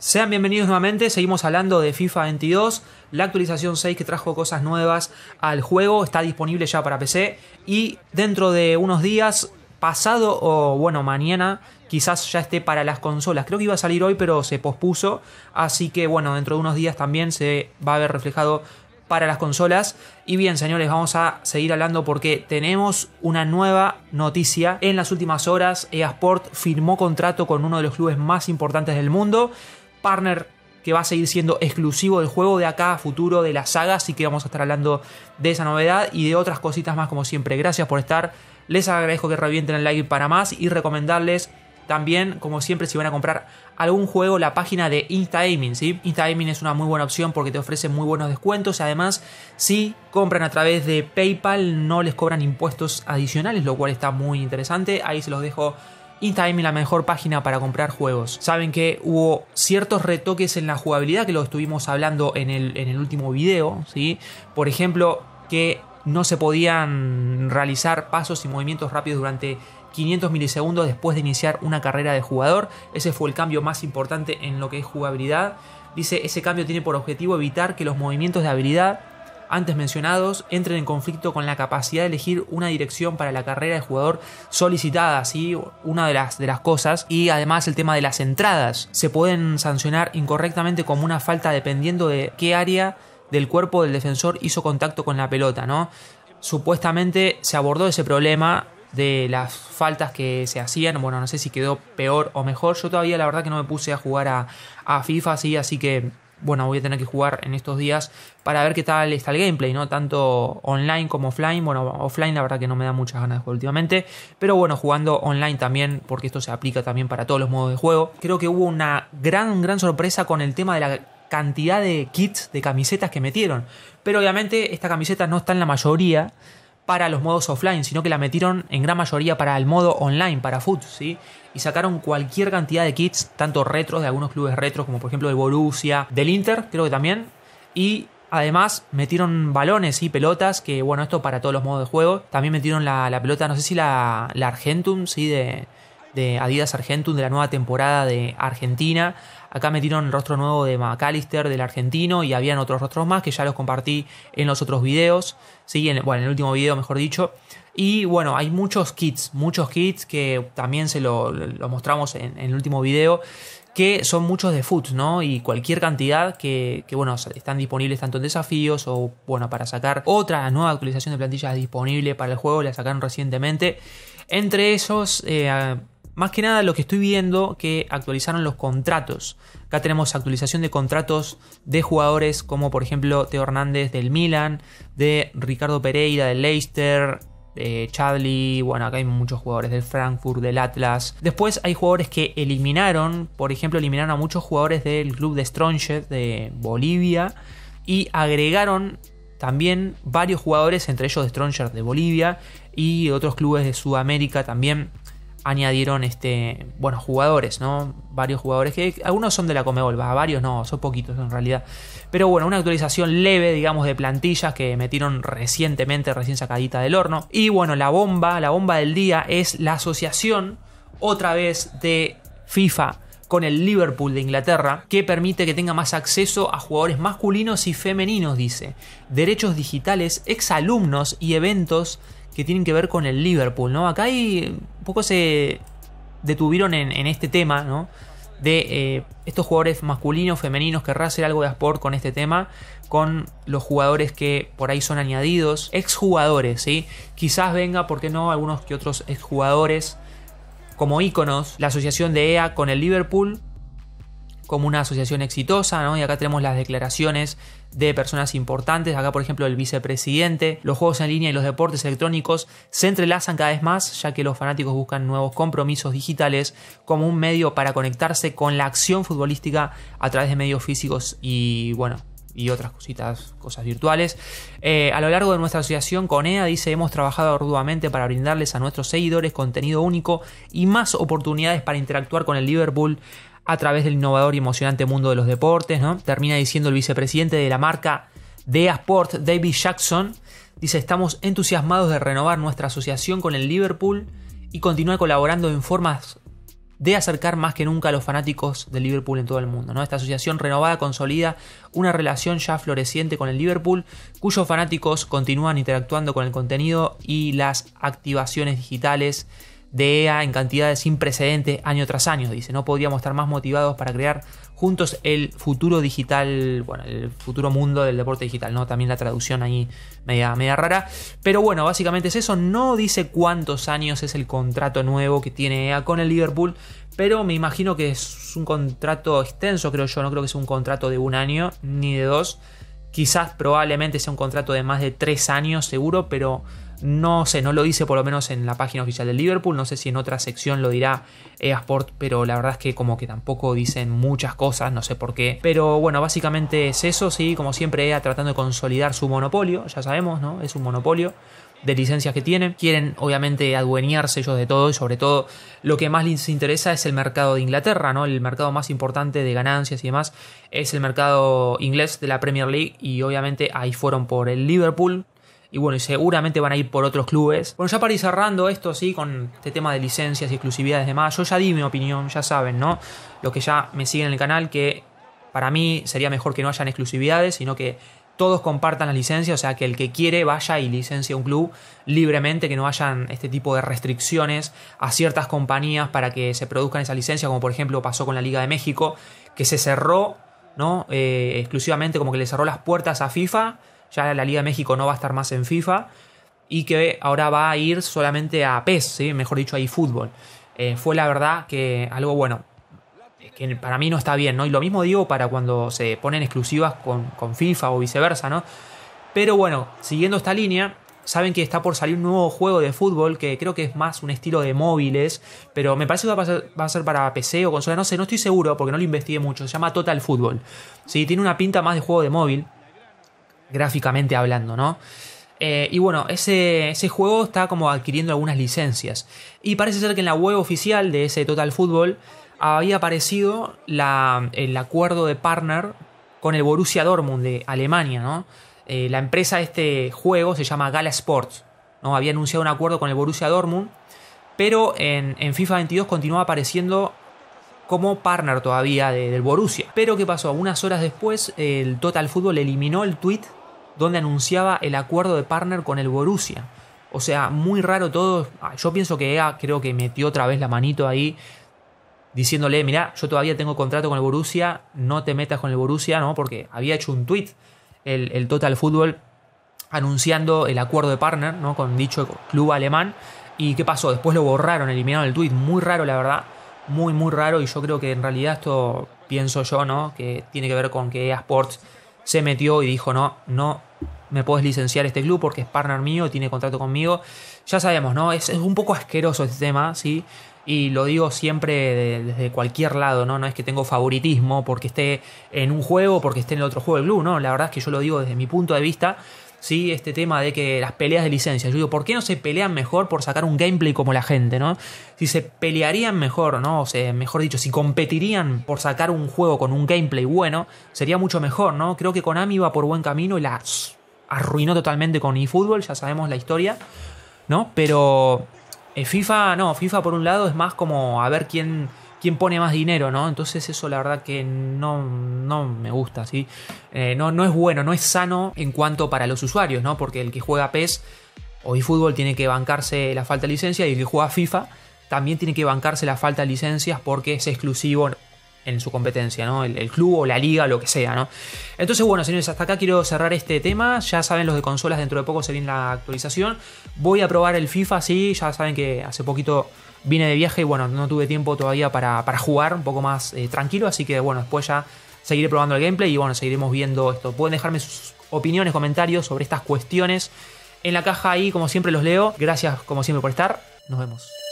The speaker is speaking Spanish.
Sean bienvenidos nuevamente, seguimos hablando de FIFA 22, la actualización 6 que trajo cosas nuevas al juego, está disponible ya para PC y dentro de unos días, pasado o bueno, mañana, quizás ya esté para las consolas. Creo que iba a salir hoy pero se pospuso, así que bueno, dentro de unos días también se va a ver reflejado para las consolas. Y bien, señores, vamos a seguir hablando porque tenemos una nueva noticia. En las últimas horas, EA Sport firmó contrato con uno de los clubes más importantes del mundo partner que va a seguir siendo exclusivo del juego de acá a futuro de la saga, así que vamos a estar hablando de esa novedad y de otras cositas más como siempre. Gracias por estar, les agradezco que revienten el like para más y recomendarles también, como siempre, si van a comprar algún juego, la página de InstaAiming, ¿sí? InstaAiming es una muy buena opción porque te ofrece muy buenos descuentos. y Además, si compran a través de PayPal, no les cobran impuestos adicionales, lo cual está muy interesante. Ahí se los dejo y es la mejor página para comprar juegos. Saben que hubo ciertos retoques en la jugabilidad que lo estuvimos hablando en el, último video, ¿sí? Por ejemplo, que no se podían realizar pasos y movimientos rápidos durante 500 milisegundos después de iniciar una carrera de jugador. Ese fue el cambio más importante en lo que es jugabilidad. Dice, ese cambio tiene por objetivo evitar que los movimientos de habilidad antes mencionados entren en conflicto con la capacidad de elegir una dirección para la carrera de jugador solicitada, ¿sí? una de las, de las cosas. Y además el tema de las entradas. Se pueden sancionar incorrectamente como una falta dependiendo de qué área del cuerpo del defensor hizo contacto con la pelota, ¿no? Supuestamente se abordó ese problema de las faltas que se hacían. Bueno, no sé si quedó peor o mejor. Yo todavía la verdad que no me puse a jugar a, a FIFA, ¿sí? así que bueno, voy a tener que jugar en estos días para ver qué tal está el gameplay, ¿no? Tanto online como offline. Bueno, offline la verdad que no me da muchas ganas de jugar últimamente, pero bueno, jugando online también, porque esto se aplica también para todos los modos de juego. Creo que hubo una gran, gran sorpresa con el tema de la cantidad de kits, de camisetas que metieron. Pero obviamente estas camisetas no están la mayoría para los modos offline, sino que la metieron en gran mayoría para el modo online, para FUT, ¿sí? Y sacaron cualquier cantidad de kits, tanto retros de algunos clubes retros, como por ejemplo de Borussia, del Inter, creo que también. Y además metieron balones y pelotas, que bueno, esto para todos los modos de juego. También metieron la, pelota, no sé si la, Argentum, ¿sí? De, de Adidas Argentum de la nueva temporada de Argentina. Acá me metieron el rostro nuevo de McAllister, del argentino, y habían otros rostros más que ya los compartí en los otros videos. bueno, en el último video, mejor dicho. Y bueno, hay muchos kits, muchos kits que también se lo, mostramos en, el último video, que son muchos de foot, ¿no? Y cualquier cantidad que, bueno, están disponibles tanto en desafíos o, bueno, para sacar otra nueva actualización de plantillas disponible para el juego, la sacaron recientemente. Entre esos... Eh, más que nada lo que estoy viendo que actualizaron los contratos. Acá tenemos actualización de contratos de jugadores como por ejemplo Teo Hernández del Milan, de Ricardo Pereira del Leicester, de Chadley, bueno, acá hay muchos jugadores del Frankfurt, del Atlas. Después hay jugadores que eliminaron, por ejemplo, eliminaron a muchos jugadores del club de Stronger de Bolivia y agregaron también varios jugadores, entre ellos de Stronger de Bolivia y otros clubes de Sudamérica también añadieron este, bueno, jugadores, ¿no? Varios jugadores que algunos son de la Comebol, varios no, son poquitos en realidad. Pero bueno, una actualización leve, digamos, de plantillas que metieron recientemente, recién sacadita del horno. Y bueno, la bomba, la bomba del día es la asociación otra vez de FIFA con el Liverpool de Inglaterra, que permite que tenga más acceso a jugadores masculinos y femeninos, dice. Derechos digitales, exalumnos y eventos que tienen que ver con el Liverpool, ¿no? Acá hay un poco se detuvieron en, este tema, ¿no? De eh, estos jugadores masculinos, femeninos, querrá hacer algo de Sport con este tema, con los jugadores que por ahí son añadidos, exjugadores, ¿sí? Quizás venga, ¿por qué no? Algunos que otros exjugadores como íconos, la asociación de EA con el Liverpool, como una asociación exitosa, ¿no? Y acá tenemos las declaraciones de personas importantes, acá por ejemplo el vicepresidente, los juegos en línea y los deportes electrónicos se entrelazan cada vez más, ya que los fanáticos buscan nuevos compromisos digitales como un medio para conectarse con la acción futbolística a través de medios físicos y bueno, y otras cositas, cosas virtuales. Eh, a lo largo de nuestra asociación con EA, dice, hemos trabajado arduamente para brindarles a nuestros seguidores contenido único y más oportunidades para interactuar con el Liverpool a través del innovador y emocionante mundo de los deportes, ¿no? Termina diciendo el vicepresidente de la marca de Asport, David Jackson, dice, estamos entusiasmados de renovar nuestra asociación con el Liverpool y continuar colaborando en formas de acercar más que nunca a los fanáticos del Liverpool en todo el mundo. ¿no? Esta asociación renovada consolida una relación ya floreciente con el Liverpool, cuyos fanáticos continúan interactuando con el contenido y las activaciones digitales de EA en cantidades sin precedentes año tras año. Dice, no podríamos estar más motivados para crear juntos el futuro digital, bueno, el futuro mundo del deporte digital, ¿no? También la traducción ahí media, media rara. Pero bueno, básicamente es eso. No dice cuántos años es el contrato nuevo que tiene EA con el Liverpool, pero me imagino que es un contrato extenso, creo yo. No creo que sea un contrato de un año ni de dos. Quizás probablemente sea un contrato de más de tres años, seguro, pero no sé, no lo dice por lo menos en la página oficial del Liverpool, no sé si en otra sección lo dirá EA Sport, pero la verdad es que como que tampoco dicen muchas cosas, no sé por qué. Pero bueno, básicamente es eso, sí, como siempre EA tratando de consolidar su monopolio, ya sabemos, ¿no? Es un monopolio de licencias que tienen. Quieren obviamente adueñarse ellos de todo y sobre todo lo que más les interesa es el mercado de Inglaterra, ¿no? El mercado más importante de ganancias y demás es el mercado inglés de la Premier League y obviamente ahí fueron por el Liverpool y bueno, seguramente van a ir por otros clubes. Bueno, ya para ir cerrando esto, sí, con este tema de licencias y exclusividades y demás, yo ya di mi opinión, ya saben, ¿no? Los que ya me siguen en el canal, que para mí sería mejor que no hayan exclusividades, sino que todos compartan las licencias, o sea, que el que quiere vaya y licencia un club libremente, que no hayan este tipo de restricciones a ciertas compañías para que se produzcan esa licencia como por ejemplo pasó con la Liga de México, que se cerró, ¿no? Eh, exclusivamente como que le cerró las puertas a FIFA ya la Liga de México no va a estar más en FIFA y que ahora va a ir solamente a PES, mejor dicho, ahí fútbol. Eh, fue la verdad que algo bueno, eh, que para mí no está bien, ¿no? Y lo mismo digo para cuando se ponen exclusivas con, FIFA o viceversa, ¿no? Pero bueno, siguiendo esta línea, saben que está por salir un nuevo juego de fútbol que creo que es más un estilo de móviles, pero me parece que va a, ser, va a ser, para PC o consola, no sé, no estoy seguro porque no lo investigué mucho, se llama Total Football. Sí, tiene una pinta más de juego de móvil, gráficamente hablando, ¿no? Eh, y bueno, ese, juego está como adquiriendo algunas licencias. Y parece ser que en la web oficial de ese Total Football había aparecido el acuerdo de partner con el Borussia Dortmund de Alemania, ¿no? Eh, la empresa de este juego se llama Gala Sports, ¿no? Había anunciado un acuerdo con el Borussia Dortmund, pero en, FIFA 22 continúa apareciendo como partner todavía del Borussia. Pero ¿qué pasó? Unas horas después, el Total Football eliminó el tweet donde anunciaba el acuerdo de partner con el Borussia. O sea, muy raro todo. Ah, yo pienso que EA creo que metió otra vez la manito ahí diciéndole, mirá, yo todavía tengo contrato con el Borussia, no te metas con el Borussia, ¿no? Porque había hecho un tweet el, Total Football anunciando el acuerdo de partner, ¿no? Con dicho club alemán. ¿Y qué pasó? Después lo borraron, eliminaron el tweet. Muy raro, la verdad. Muy, muy raro. Y yo creo que en realidad esto, pienso yo, ¿no? Que tiene que ver con que EA Sports se metió y dijo, no, no me puedes licenciar este club porque es partner mío, tiene contrato conmigo. Ya sabemos, ¿no? Es, un poco asqueroso este tema, ¿sí? Y lo digo siempre desde cualquier lado, ¿no? No es que tengo favoritismo porque esté en un juego, porque esté en el otro juego del club, ¿no? La verdad es que yo lo digo desde mi punto de vista. ¿sí? Este tema de que las peleas de licencia. Yo digo, ¿por qué no se pelean mejor por sacar un gameplay como la gente, ¿no? Si se pelearían mejor, ¿no? O sea, mejor dicho, si competirían por sacar un juego con un gameplay bueno, sería mucho mejor, ¿no? Creo que Konami va por buen camino y la arruinó totalmente con eFootball, ya sabemos la historia, ¿no? Pero eh, FIFA, no, FIFA por un lado es más como a ver quién quién pone más dinero, ¿no? Entonces eso la verdad que no, no me gusta, ¿sí? Eh, no, no es bueno, no es sano en cuanto para los usuarios, ¿no? Porque el que juega PES o eFootball tiene que bancarse la falta de licencia y el que juega FIFA también tiene que bancarse la falta de licencias porque es exclusivo en su competencia, ¿no? El, club o la liga, lo que sea, ¿no? Entonces, bueno, señores, hasta acá quiero cerrar este tema. Ya saben, los de consolas dentro de poco se viene la actualización. Voy a probar el FIFA, sí, ya saben que hace poquito vine de viaje y bueno, no tuve tiempo todavía para, jugar, un poco más eh, tranquilo, así que bueno, después ya seguiré probando el gameplay y bueno, seguiremos viendo esto. Pueden dejarme sus opiniones, comentarios sobre estas cuestiones en la caja ahí, como siempre los leo. Gracias como siempre por estar. Nos vemos.